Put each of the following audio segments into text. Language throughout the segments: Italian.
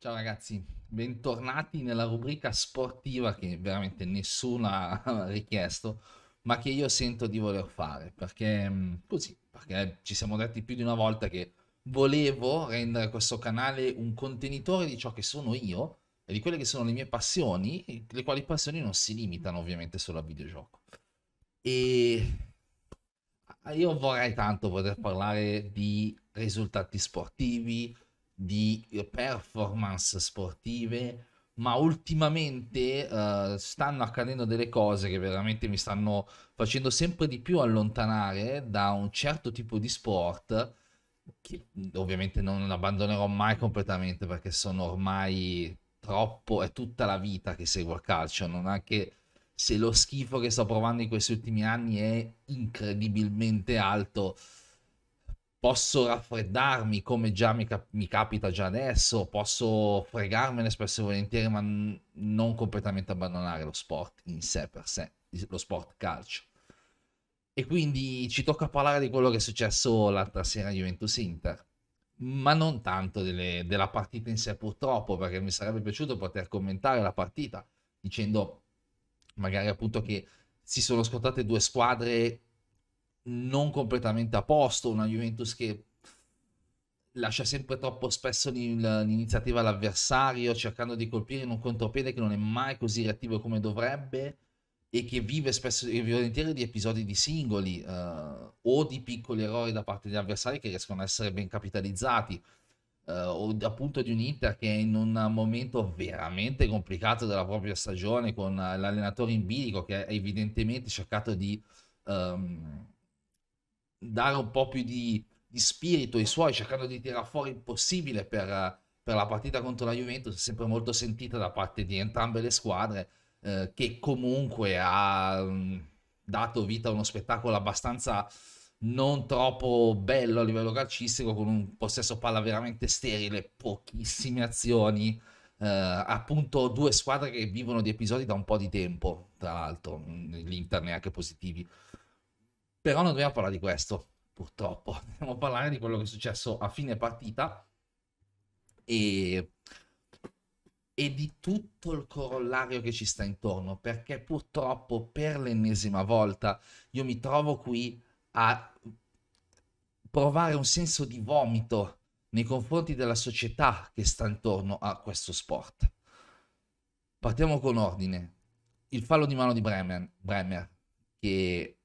Ciao ragazzi, bentornati nella rubrica sportiva che veramente nessuno ha richiesto, ma che io sento di voler fare, perché mm, così, perché ci siamo detti più di una volta che volevo rendere questo canale un contenitore di ciò che sono io e di quelle che sono le mie passioni, le quali passioni non si limitano ovviamente solo al videogioco. E io vorrei tanto poter parlare di risultati sportivi, di eh, performance sportive, ma ultimamente uh, stanno accadendo delle cose che veramente mi stanno facendo sempre di più allontanare da un certo tipo di sport che ovviamente non abbandonerò mai completamente perché sono ormai troppo, è tutta la vita che seguo il calcio, non anche se lo schifo che sto provando in questi ultimi anni è incredibilmente alto, posso raffreddarmi come già mi, cap- mi, capita già adesso, posso fregarmene spesso e volentieri, ma n- non completamente abbandonare lo sport in sé per sé, lo sport calcio. E quindi ci tocca parlare di quello che è successo l'altra sera a Juventus-Inter, ma non tanto delle, della partita in sé purtroppo, perché mi sarebbe piaciuto poter commentare la partita dicendo magari appunto che si sono scontate due squadre non completamente a posto, una Juventus che lascia sempre troppo spesso l'iniziativa all'avversario, cercando di colpire in un contropiede che non è mai così reattivo come dovrebbe e che vive spesso e volentieri di episodi di singoli uh, o di piccoli errori da parte degli avversari che riescono a essere ben capitalizzati uh, o appunto di un Inter che è in un momento veramente complicato della propria stagione con eh, l'allenatore in bilico che ha evidentemente cercato di um, dare un po' più di, di spirito ai suoi, cercando di tirare fuori il possibile per, per, la partita contro la Juventus, sempre molto sentita da parte di entrambe le squadre, eh, che comunque ha mm, dato vita a uno spettacolo abbastanza non troppo bello a livello calcistico, con un possesso palla veramente sterile, pochissime azioni. Eh, appunto due squadre che vivono di episodi da un po' di tempo, tra l'altro, mm, l'Inter neanche positivi. Però non dobbiamo parlare di questo, purtroppo. Dobbiamo parlare di quello che è successo a fine partita e, e di tutto il corollario che ci sta intorno, perché purtroppo per l'ennesima volta io mi trovo qui a provare un senso di vomito nei confronti della società che sta intorno a questo sport. Partiamo con ordine. Il fallo di mano di Bremer, Bremer che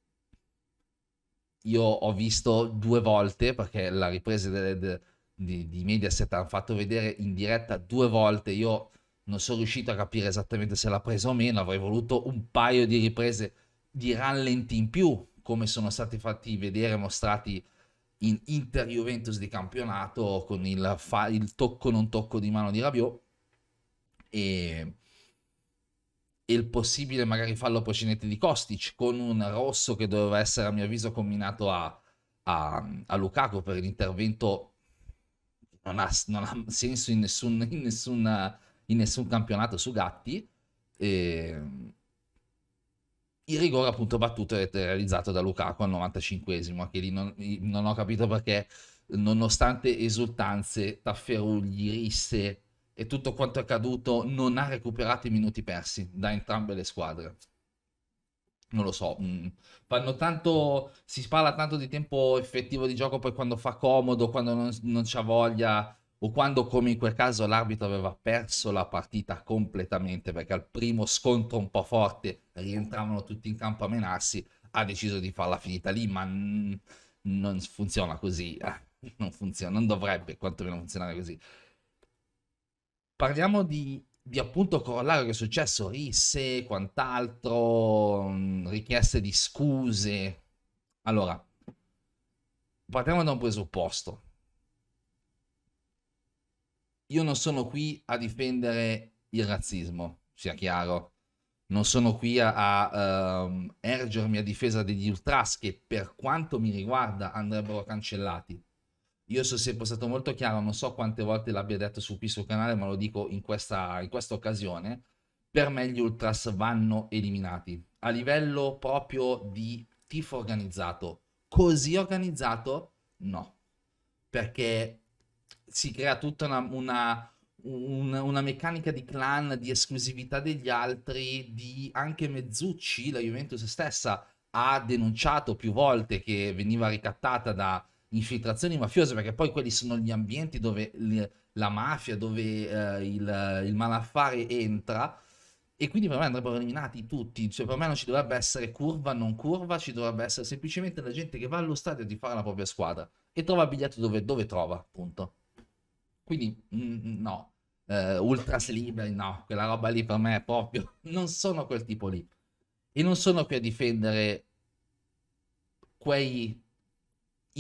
io ho visto due volte, perché la ripresa de, de, di, di Mediaset hanno fatto vedere in diretta due volte, io non sono riuscito a capire esattamente se l'ha presa o meno, avrei voluto un paio di riprese di rallenti in più, come sono stati fatti vedere, mostrati in Inter Juventus di campionato con il, fa- il tocco non tocco di mano di Rabiot e il possibile magari fallo Procinetti di Kostic con un rosso che doveva essere a mio avviso combinato a, a, a Lukaku per l'intervento non ha, non ha senso in nessun, in, nessuna, in nessun, campionato su Gatti e... Ehm, il rigore appunto battuto e realizzato da Lukaku al 95esimo anche lì non, non ho capito perché nonostante esultanze, tafferugli, risse e tutto quanto è accaduto non ha recuperato i minuti persi da entrambe le squadre. Non lo so, mm, fanno tanto, si parla tanto di tempo effettivo di gioco poi quando fa comodo, quando non, non c'ha voglia o quando come in quel caso l'arbitro aveva perso la partita completamente perché al primo scontro un po' forte rientravano tutti in campo a menarsi, ha deciso di farla finita lì, ma non funziona così, eh, non funziona, non dovrebbe quantomeno funzionare così parliamo di, di appunto corollario che è successo, risse, quant'altro, mm, richieste di scuse. Allora, partiamo da un presupposto. Io non sono qui a difendere il razzismo, sia chiaro. Non sono qui a, a um, ergermi a difesa degli ultras che per quanto mi riguarda andrebbero cancellati io sono sempre stato molto chiaro, non so quante volte l'abbia detto sul qui sul canale, ma lo dico in questa, in questa occasione. Per me gli Ultras vanno eliminati a livello proprio di tifo organizzato. Così organizzato? No, perché si crea tutta una, una, una, una meccanica di clan, di esclusività degli altri, di anche Mezzucci, la Juventus stessa, ha denunciato più volte che veniva ricattata da infiltrazioni mafiose, perché poi quelli sono gli ambienti dove la mafia, dove eh, il, il, malaffare entra. E quindi per me andrebbero eliminati tutti, cioè per me non ci dovrebbe essere curva, non curva, ci dovrebbe essere semplicemente la gente che va allo stadio di fare la propria squadra e trova il biglietto dove, dove trova, appunto. Quindi mh, mm, mm, no, eh, ultras liberi, no, quella roba lì per me è proprio, non sono quel tipo lì. E non sono qui a difendere quei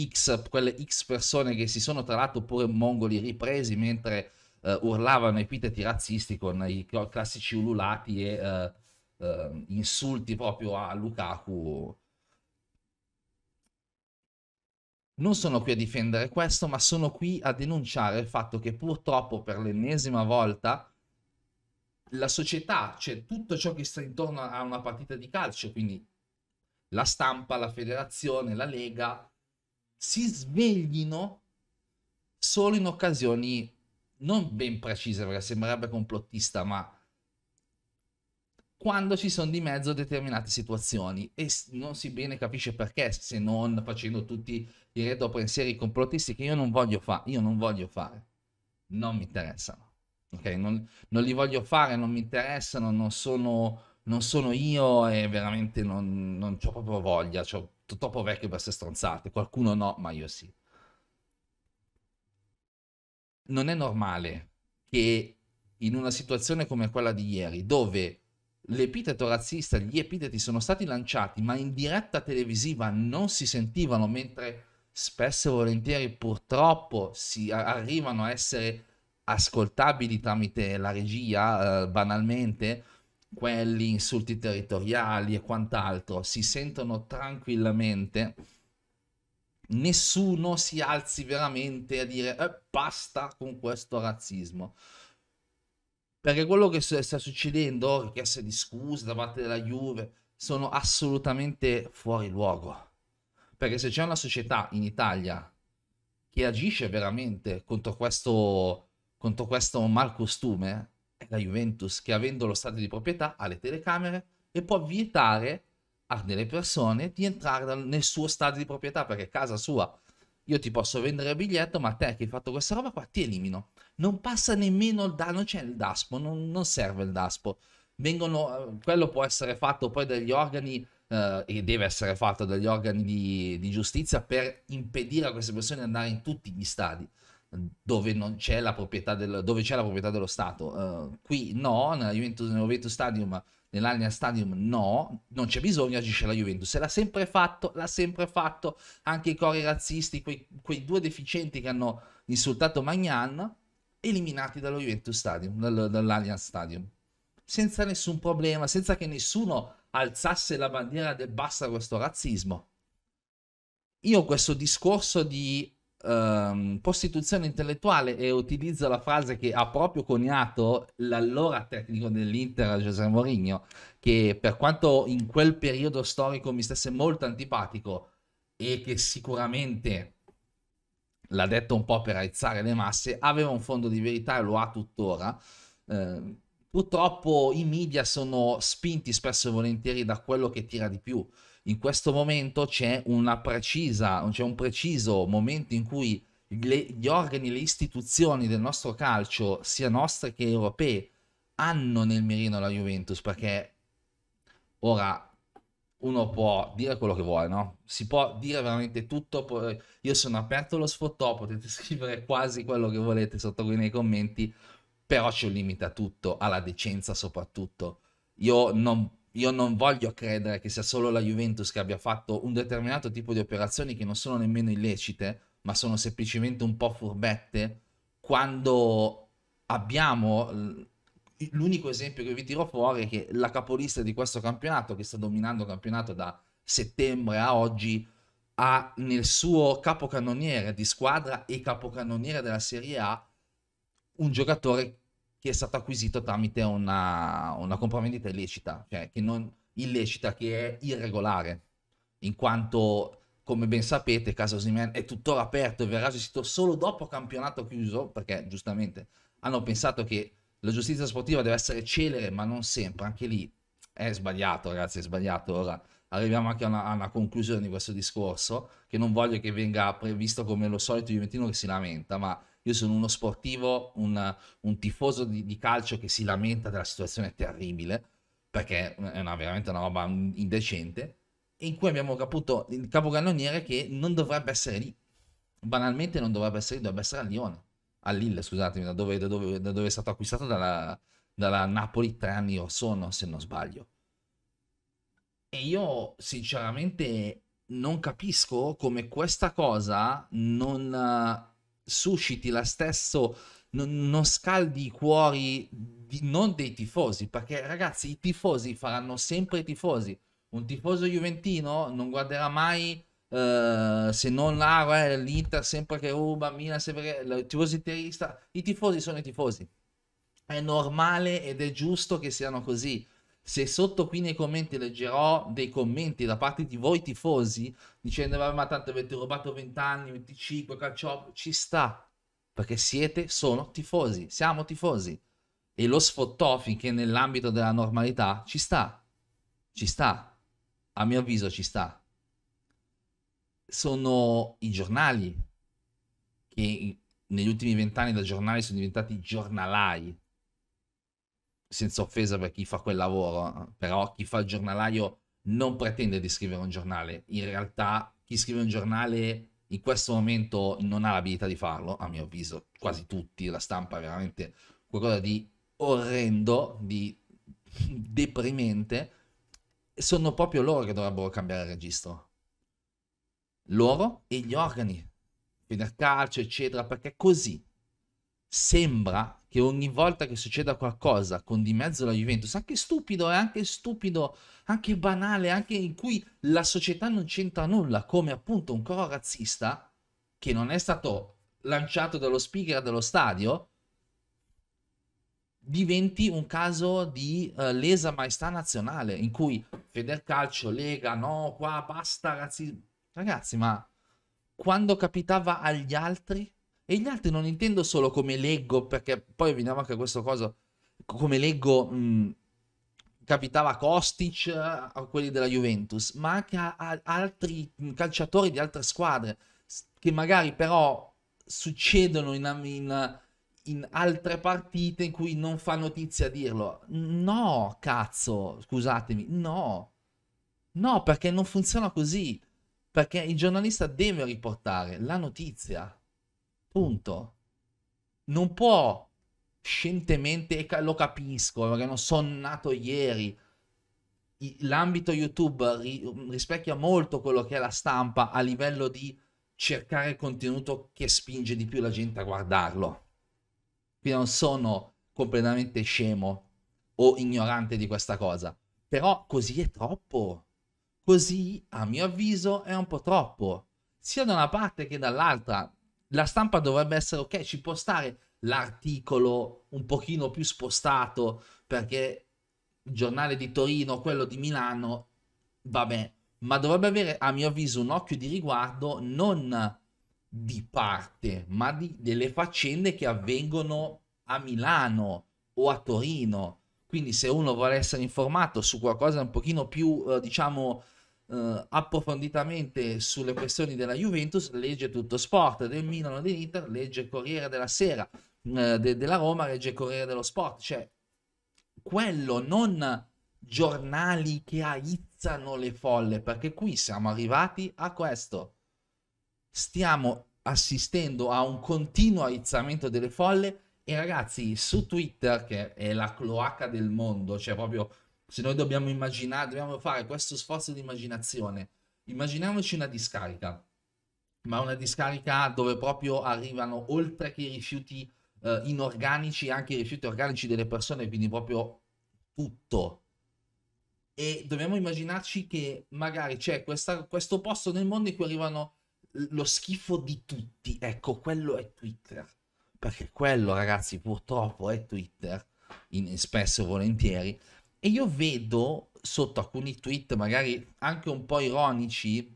X, quelle X persone che si sono tra l'altro pure mongoli ripresi mentre uh, urlavano epiteti razzisti con i classici ululati e uh, uh, insulti proprio a Lukaku. Non sono qui a difendere questo, ma sono qui a denunciare il fatto che purtroppo per l'ennesima volta la società, cioè tutto ciò che sta intorno a una partita di calcio, quindi la stampa, la federazione, la lega, si sveglino solo in occasioni non ben precise, perché sembrerebbe complottista, ma quando ci sono di mezzo determinate situazioni e non si bene capisce perché se non facendo tutti i redo pensieri complottisti che io non voglio fare, io non voglio fare, non mi interessano, ok? Non, non, li voglio fare, non mi interessano, non sono, non sono io e veramente non, non ho proprio voglia, ho troppo vecchio per essere stronzate, qualcuno no, ma io sì. Non è normale che in una situazione come quella di ieri, dove l'epiteto razzista, gli epiteti sono stati lanciati, ma in diretta televisiva non si sentivano, mentre spesso e volentieri purtroppo si arrivano a essere ascoltabili tramite la regia, eh, banalmente, quelli, insulti territoriali e quant'altro, si sentono tranquillamente, nessuno si alzi veramente a dire eh, basta con questo razzismo. Perché quello che sta succedendo, richieste di scuse da parte della Juve, sono assolutamente fuori luogo. Perché se c'è una società in Italia che agisce veramente contro questo, contro questo malcostume, la Juventus che avendo lo stadio di proprietà ha le telecamere e può vietare a delle persone di entrare nel suo stadio di proprietà perché è casa sua. Io ti posso vendere il biglietto, ma te che hai fatto questa roba qua ti elimino. Non passa nemmeno il danno, c'è il DASPO, non, non serve il DASPO. Vengono, eh, quello può essere fatto poi dagli organi Uh, e deve essere fatto dagli organi di, di, giustizia per impedire a queste persone di andare in tutti gli stadi dove c'è la, del, dove c'è la proprietà, dello Stato. Uh, qui no, nella Juventus, nel Juventus Stadium, nell'Allianz Stadium no, non c'è bisogno, agisce la Juventus. Se l'ha sempre fatto, l'ha sempre fatto, anche i cori razzisti, quei, quei due deficienti che hanno insultato Magnan, eliminati dallo Juventus Stadium, dal, dall'Allianz Stadium, senza nessun problema, senza che nessuno alzasse la bandiera del basta questo razzismo. Io questo discorso di um, prostituzione intellettuale e utilizzo la frase che ha proprio coniato l'allora tecnico dell'Inter Giuseppe Mourinho, che per quanto in quel periodo storico mi stesse molto antipatico e che sicuramente l'ha detto un po' per aizzare le masse, aveva un fondo di verità e lo ha tuttora. Uh, purtroppo i media sono spinti spesso e volentieri da quello che tira di più in questo momento c'è, una precisa, c'è un preciso momento in cui le, gli organi, le istituzioni del nostro calcio, sia nostre che europee, hanno nel mirino la Juventus perché ora uno può dire quello che vuole, no? Si può dire veramente tutto, io sono aperto allo sfottò, oh, potete scrivere quasi quello che volete sotto qui nei commenti, però c'è un limite a tutto, alla decenza soprattutto. Io non io non voglio credere che sia solo la Juventus che abbia fatto un determinato tipo di operazioni che non sono nemmeno illecite, ma sono semplicemente un po' furbette, quando abbiamo l'unico esempio che vi tiro fuori è che la capolista di questo campionato, che sta dominando il campionato da settembre a oggi, ha nel suo capocannoniere di squadra e capocannoniere della Serie A un giocatore che è stato acquisito tramite una, una compravendita illecita, cioè che non illecita, che è irregolare, in quanto come ben sapete, Casa Osimen è tuttora aperto e verrà gestito solo dopo campionato chiuso, perché giustamente hanno pensato che la giustizia sportiva deve essere celere, ma non sempre, anche lì è sbagliato, ragazzi, è sbagliato. Ora arriviamo anche a una, a una conclusione di questo discorso, che non voglio che venga previsto come lo solito Juventino che si lamenta, ma io sono uno sportivo, una, un tifoso di, di, calcio che si lamenta della situazione terribile, perché è una, veramente una roba indecente, in cui abbiamo appunto il capocannoniere che non dovrebbe essere lì. Banalmente non dovrebbe essere lì, dovrebbe essere a Lione. A Lille, scusatemi, da dove, da dove, da dove è stato acquistato dalla, dalla Napoli tre anni or sono, se non sbaglio. E io sinceramente non capisco come questa cosa non susciti la stessa non, non, scaldi i cuori di, non dei tifosi, perché ragazzi i tifosi faranno sempre i tifosi. Un tifoso juventino non guarderà mai uh, se non la, eh, l'Inter sempre che ruba, Milan sempre che... Il tifoso interista, i tifosi sono i tifosi. È normale ed è giusto che siano così se sotto qui nei commenti leggerò dei commenti da parte di voi tifosi dicendo vabbè ma tanto avete rubato 20 anni, 25, calciopoli, ci sta, perché siete, sono tifosi, siamo tifosi e lo sfottò finché nell'ambito della normalità ci sta, ci sta, a mio avviso ci sta. Sono i giornali che negli ultimi vent'anni da giornali sono diventati giornalai senza offesa per chi fa quel lavoro, però chi fa il giornalaio non pretende di scrivere un giornale, in realtà chi scrive un giornale in questo momento non ha l'abilità di farlo, a mio avviso, quasi tutti, la stampa è veramente qualcosa di orrendo, di deprimente, sono proprio loro che dovrebbero cambiare registro. Loro e gli organi, Federcalcio, eccetera, perché così sembra che ogni volta che succeda qualcosa con di mezzo la Juventus, anche stupido, è eh, anche stupido, anche banale, anche in cui la società non c'entra nulla, come appunto un coro razzista che non è stato lanciato dallo speaker dello stadio, diventi un caso di uh, lesa maestà nazionale in cui Federcalcio, Lega, no, qua basta razzismo. Ragazzi, ma quando capitava agli altri e gli altri non intendo solo come leggo, perché poi veniamo anche a questo cosa, come leggo mh, capitava Kostic, a quelli della Juventus, ma anche a, a altri calciatori di altre squadre, che magari però succedono in, in, in, altre partite in cui non fa notizia dirlo. No, cazzo, scusatemi, no. No, perché non funziona così. Perché il giornalista deve riportare la notizia. Punto. Non può scientemente, lo capisco perché non sono nato ieri, l'ambito YouTube rispecchia molto quello che è la stampa a livello di cercare contenuto che spinge di più la gente a guardarlo. Quindi non sono completamente scemo o ignorante di questa cosa, però così è troppo. Così, a mio avviso, è un po' troppo, sia da una parte che dall'altra la stampa dovrebbe essere ok, ci può stare l'articolo un pochino più spostato perché il giornale di Torino, quello di Milano, vabbè, ma dovrebbe avere a mio avviso un occhio di riguardo non di parte, ma di, delle faccende che avvengono a Milano o a Torino. Quindi se uno vuole essere informato su qualcosa un pochino più, eh, diciamo, eh, approfonditamente sulle questioni della Juventus, legge tutto sport del Milano dell'Inter, legge Corriere della Sera eh, de- della Roma, legge Corriere dello Sport, cioè quello non giornali che aizzano le folle, perché qui siamo arrivati a questo. Stiamo assistendo a un continuo aizzamento delle folle e ragazzi su Twitter, che è la cloaca del mondo, cioè proprio se noi dobbiamo immaginare, dobbiamo fare questo sforzo di immaginazione, immaginiamoci una discarica, ma una discarica dove proprio arrivano oltre che i rifiuti eh, inorganici, anche i rifiuti organici delle persone, quindi proprio tutto. E dobbiamo immaginarci che magari c'è questa, questo posto nel mondo in cui arrivano lo schifo di tutti. Ecco, quello è Twitter. Perché quello, ragazzi, purtroppo è Twitter, in, spesso e volentieri. E io vedo sotto alcuni tweet, magari anche un po' ironici,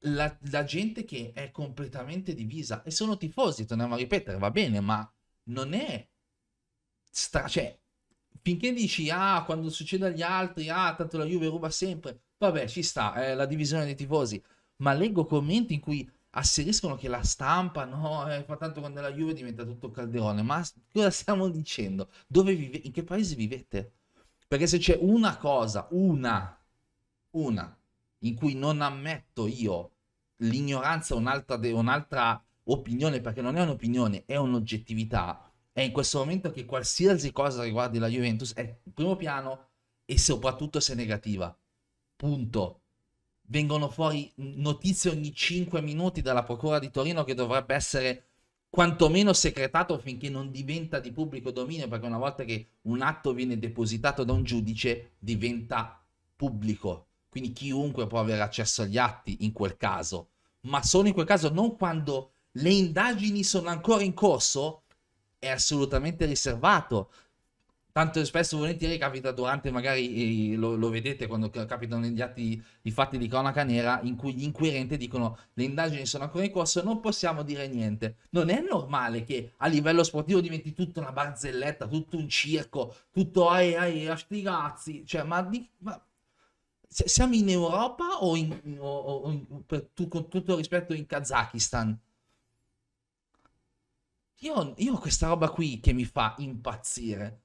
la, la, gente che è completamente divisa e sono tifosi, torniamo a ripetere, va bene, ma non è stra- cioè finché dici ah quando succede agli altri, ah tanto la Juve ruba sempre, vabbè, ci sta, è la divisione dei tifosi, ma leggo commenti in cui asseriscono che la stampa, no, eh, fa tanto quando la Juve diventa tutto calderone, ma cosa stiamo dicendo? Dove vive, in che paese vivete? Perché se c'è una cosa, una, una, in cui non ammetto io l'ignoranza un'altra, un'altra opinione, perché non è un'opinione, è un'oggettività, è in questo momento che qualsiasi cosa riguardi la Juventus è in primo piano e soprattutto se negativa. Punto vengono fuori notizie ogni 5 minuti dalla Procura di Torino che dovrebbe essere quantomeno secretato finché non diventa di pubblico dominio, perché una volta che un atto viene depositato da un giudice diventa pubblico, quindi chiunque può avere accesso agli atti in quel caso, ma solo in quel caso, non quando le indagini sono ancora in corso, è assolutamente riservato tanto spesso volentieri capita durante magari eh, lo, lo, vedete quando capitano gli atti i fatti di cronaca nera in cui gli inquirenti dicono le indagini sono ancora in corso non possiamo dire niente non è normale che a livello sportivo diventi tutta una barzelletta tutto un circo tutto ai ai a cazzi cioè ma, di, ma siamo in Europa o, in, o, o in, per, tu, con tutto rispetto in Kazakistan io, io ho questa roba qui che mi fa impazzire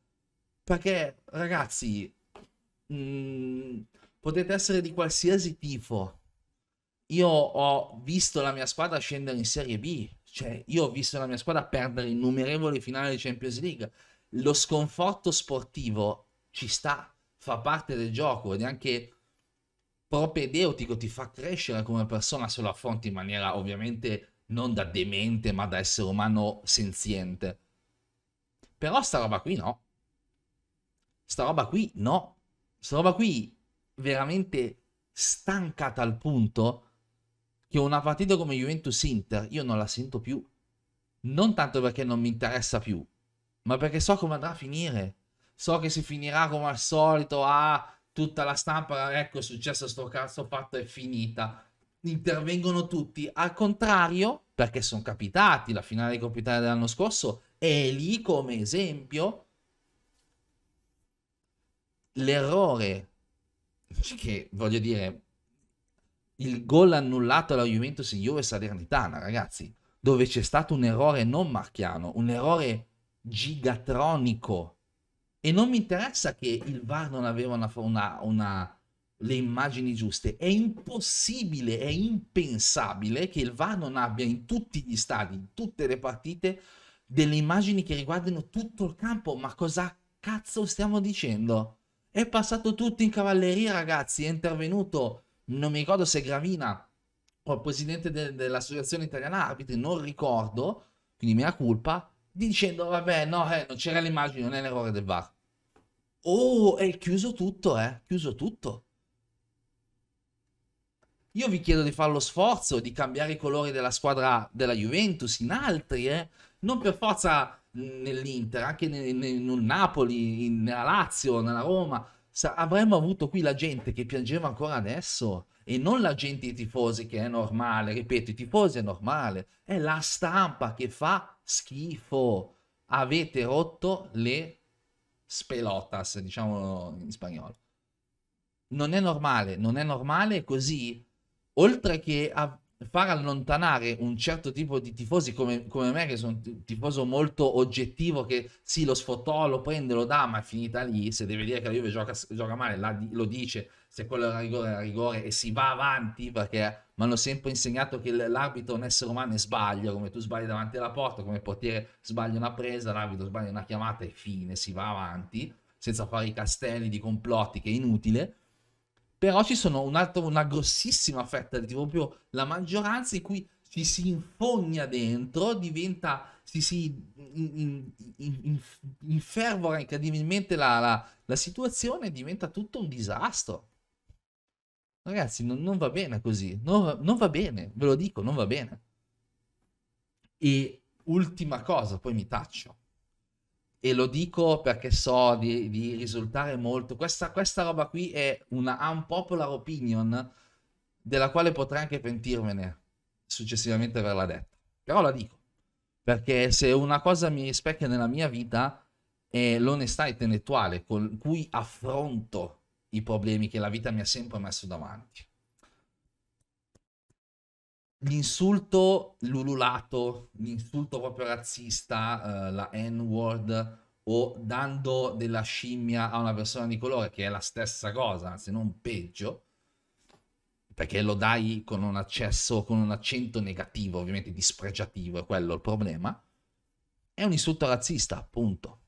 perché, ragazzi, mh, mm, potete essere di qualsiasi tifo. Io ho visto la mia squadra scendere in Serie B. Cioè, io ho visto la mia squadra perdere innumerevoli finali di Champions League. Lo sconforto sportivo ci sta, fa parte del gioco ed è anche propedeutico, ti fa crescere come persona se lo affronti in maniera ovviamente non da demente, ma da essere umano senziente. Però sta roba qui no. Sta roba qui no. Sta roba qui veramente stanca a tal punto che una partita come Juventus-Inter io non la sento più. Non tanto perché non mi interessa più, ma perché so come andrà a finire. So che si finirà come al solito, ah, tutta la stampa, ecco è successo sto cazzo fatto, è finita. Intervengono tutti. Al contrario, perché sono capitati, la finale di Coppa Italia dell'anno scorso è lì come esempio l'errore che voglio dire il gol annullato alla Juventus Juve Salernitana, ragazzi, dove c'è stato un errore non marchiano, un errore gigatronico. E non mi interessa che il VAR non aveva una, una, una le immagini giuste. È impossibile, è impensabile che il VAR non abbia in tutti gli stadi, in tutte le partite, delle immagini che riguardano tutto il campo. Ma cosa cazzo stiamo dicendo? È passato tutto in cavalleria, ragazzi. È intervenuto, non mi ricordo se Gravina o il presidente de- dell'Associazione Italiana Arbitri, non ricordo, quindi mia colpa, dicendo vabbè, no, eh, non c'era l'immagine, non è l'errore del VAR. Oh, è chiuso tutto, eh, chiuso tutto. Io vi chiedo di fare lo sforzo di cambiare i colori della squadra della Juventus in altri, eh. Non per forza nell'Inter, anche nel, nel, nel Napoli, in, nella Lazio, nella Roma, sa, avremmo avuto qui la gente che piangeva ancora adesso e non la gente i tifosi che è normale, ripeto, i tifosi è normale, è la stampa che fa schifo. Avete rotto le spelotas, diciamo in spagnolo. Non è normale, non è normale così, oltre che a far allontanare un certo tipo di tifosi come, come me, che sono un tifoso molto oggettivo, che sì, lo sfottò, lo prende, lo dà, ma è finita lì. Se deve dire che la Juve gioca, gioca male, la, lo dice. Se quello era rigore, era rigore e si va avanti perché mi hanno sempre insegnato che l'arbitro è un essere umano e sbaglia, come tu sbagli davanti alla porta, come il portiere sbaglia una presa, l'arbitro sbaglia una chiamata e fine, si va avanti senza fare i castelli di complotti che è inutile però ci sono un altro, una grossissima fetta di proprio la maggioranza in cui ci si infogna dentro, diventa, ci si in, in, in, infervora incredibilmente la, la, la situazione e diventa tutto un disastro. Ragazzi, non, non va bene così, non, non va bene, ve lo dico, non va bene. E ultima cosa, poi mi taccio e lo dico perché so di, di risultare molto. Questa, questa, roba qui è una unpopular opinion della quale potrei anche pentirmene successivamente averla detta. Però la dico, perché se una cosa mi rispecchia nella mia vita è l'onestà intellettuale con cui affronto i problemi che la vita mi ha sempre messo davanti l'insulto lululato, l'insulto proprio razzista, eh, la N-word, o dando della scimmia a una persona di colore, che è la stessa cosa, se non peggio, perché lo dai con un accesso, con un accento negativo, ovviamente dispregiativo, è quello il problema, è un insulto razzista, appunto.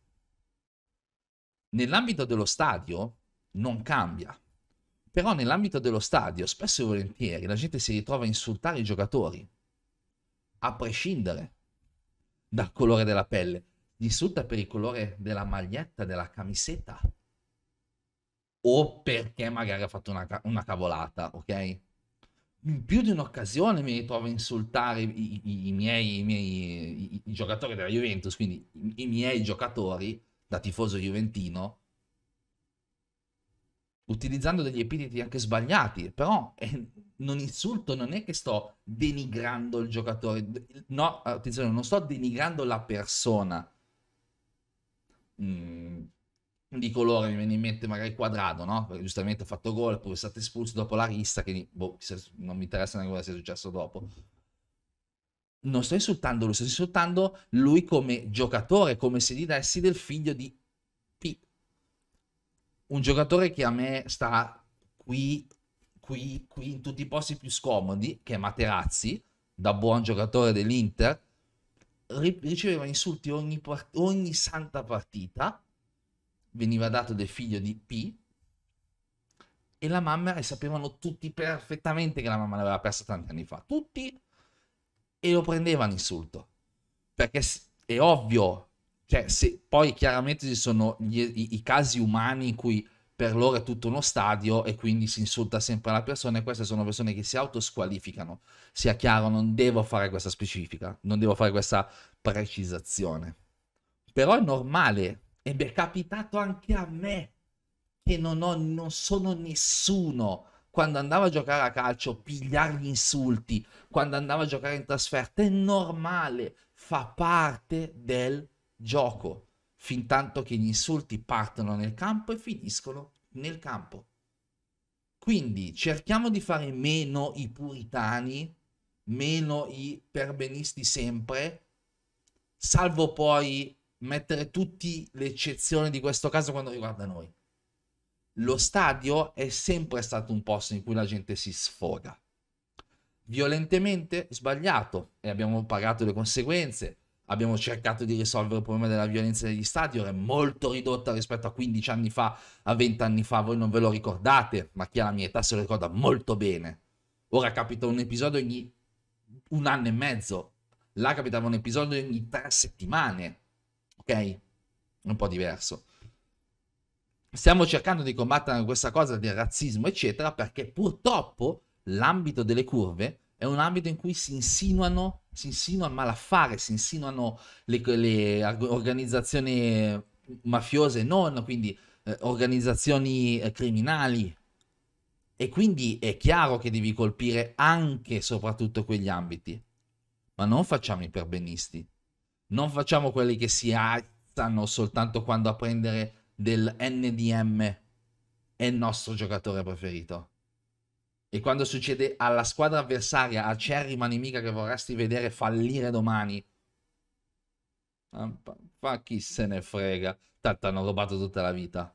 Nell'ambito dello stadio non cambia, però nell'ambito dello stadio, spesso e volentieri, la gente si ritrova a insultare i giocatori, a prescindere dal colore della pelle. Gli insulta per il colore della maglietta, della camisetta, o perché magari ha fatto una, una cavolata, ok? In più di un'occasione mi ritrovo a insultare i, i, i miei, i miei giocatori della Juventus, quindi i miei giocatori, da tifoso juventino, utilizzando degli epiteti anche sbagliati, però eh, non insulto, non è che sto denigrando il giocatore, no, attenzione, non sto denigrando la persona. Mm, di colore mi viene in mente magari quadrato, no? Perché giustamente ha fatto gol, poi è stato espulso dopo la rissa, quindi boh, non mi interessa neanche cosa sia successo dopo. Non sto insultando lui, sto insultando lui come giocatore, come se gli dessi del figlio di P un giocatore che a me sta qui, qui, qui in tutti i posti più scomodi, che è Materazzi, da buon giocatore dell'Inter, riceveva insulti ogni, ogni santa partita, veniva dato del figlio di P, e la mamma e sapevano tutti perfettamente che la mamma l'aveva persa tanti anni fa, tutti, e lo prendevano insulto, perché è ovvio cioè, se, poi chiaramente ci sono gli, i, i, casi umani in cui per loro è tutto uno stadio e quindi si insulta sempre la persona e queste sono persone che si autosqualificano. Sia chiaro, non devo fare questa specifica, non devo fare questa precisazione. Però è normale e mi è capitato anche a me che non, ho, non sono nessuno quando andavo a giocare a calcio, pigliare gli insulti, quando andavo a giocare in trasferta, è normale, fa parte del gioco fin tanto che gli insulti partono nel campo e finiscono nel campo. Quindi cerchiamo di fare meno i puritani, meno i perbenisti sempre, salvo poi mettere tutti l'eccezione di questo caso quando riguarda noi. Lo stadio è sempre stato un posto in cui la gente si sfoga. Violentemente sbagliato e abbiamo pagato le conseguenze abbiamo cercato di risolvere il problema della violenza negli stadi, ora è molto ridotta rispetto a 15 anni fa, a 20 anni fa, voi non ve lo ricordate, ma chi ha la mia età se lo ricorda molto bene. Ora capita un episodio ogni un anno e mezzo, là capitava un episodio ogni tre settimane, ok? È un po' diverso. Stiamo cercando di combattere questa cosa del razzismo, eccetera, perché purtroppo l'ambito delle curve è un ambito in cui si insinuano si insinua il malaffare, si insinuano le, le organizzazioni mafiose non, quindi eh, organizzazioni eh, criminali. E quindi è chiaro che devi colpire anche e soprattutto quegli ambiti. Ma non facciamo i perbenisti. Non facciamo quelli che si alzano soltanto quando a prendere del NDM è il nostro giocatore preferito e quando succede alla squadra avversaria, acerrima nemica che vorresti vedere fallire domani, ma ah, chi se ne frega, tanto hanno rubato tutta la vita.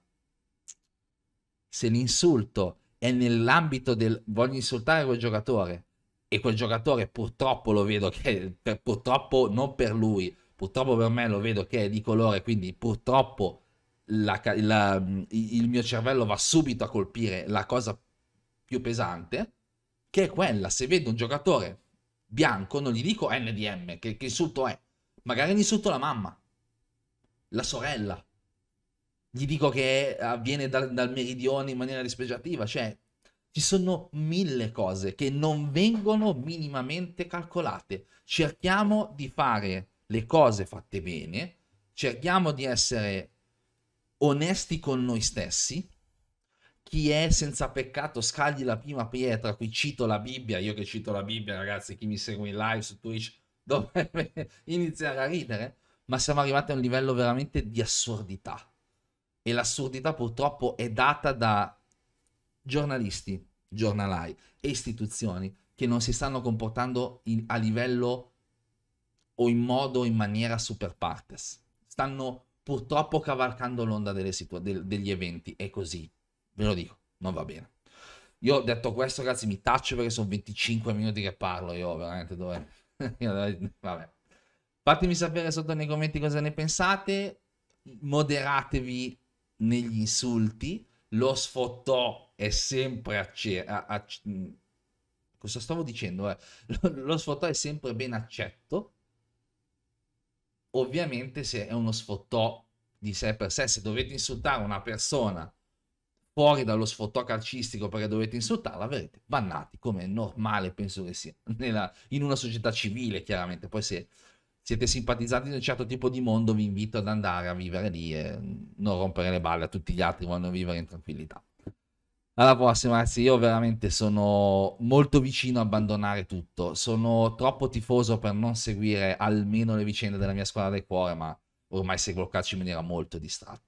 Se l'insulto è nell'ambito del voglio insultare quel giocatore e quel giocatore purtroppo lo vedo che per, purtroppo non per lui, purtroppo per me lo vedo che è di colore, quindi purtroppo la, la, il mio cervello va subito a colpire la cosa più pesante, che è quella, se vedo un giocatore bianco, non gli dico NDM, che, che insulto è, magari gli insulto la mamma, la sorella, gli dico che avviene dal, dal meridione in maniera dispregiativa, cioè ci sono mille cose che non vengono minimamente calcolate. Cerchiamo di fare le cose fatte bene, cerchiamo di essere onesti con noi stessi chi è senza peccato scagli la prima pietra, qui cito la Bibbia, io che cito la Bibbia ragazzi, chi mi segue in live su Twitch dovrebbe iniziare a ridere, ma siamo arrivati a un livello veramente di assurdità e l'assurdità purtroppo è data da giornalisti, giornalai e istituzioni che non si stanno comportando in, a livello o in modo o in maniera super partes. Stanno purtroppo cavalcando l'onda situa- de- degli eventi, è così. Ve lo dico, non va bene. Io ho detto questo, ragazzi, mi taccio perché sono 25 minuti che parlo io, veramente dove... Vabbè. Fatemi sapere sotto nei commenti cosa ne pensate, moderatevi negli insulti, lo sfottò è sempre acce- a- cosa stavo dicendo? Eh? lo sfottò è sempre ben accetto. Ovviamente se è uno sfottò di sé per sé, se dovete insultare una persona fuori dallo sfottò calcistico perché dovete insultarla, verrete bannati, come è normale penso che sia, nella, in una società civile chiaramente. Poi se siete simpatizzati di un certo tipo di mondo vi invito ad andare a vivere lì e non rompere le balle a tutti gli altri vogliono vivere in tranquillità. Alla prossima, ragazzi. Io veramente sono molto vicino a abbandonare tutto. Sono troppo tifoso per non seguire almeno le vicende della mia squadra del cuore, ma ormai seguo il calcio in maniera molto distratta.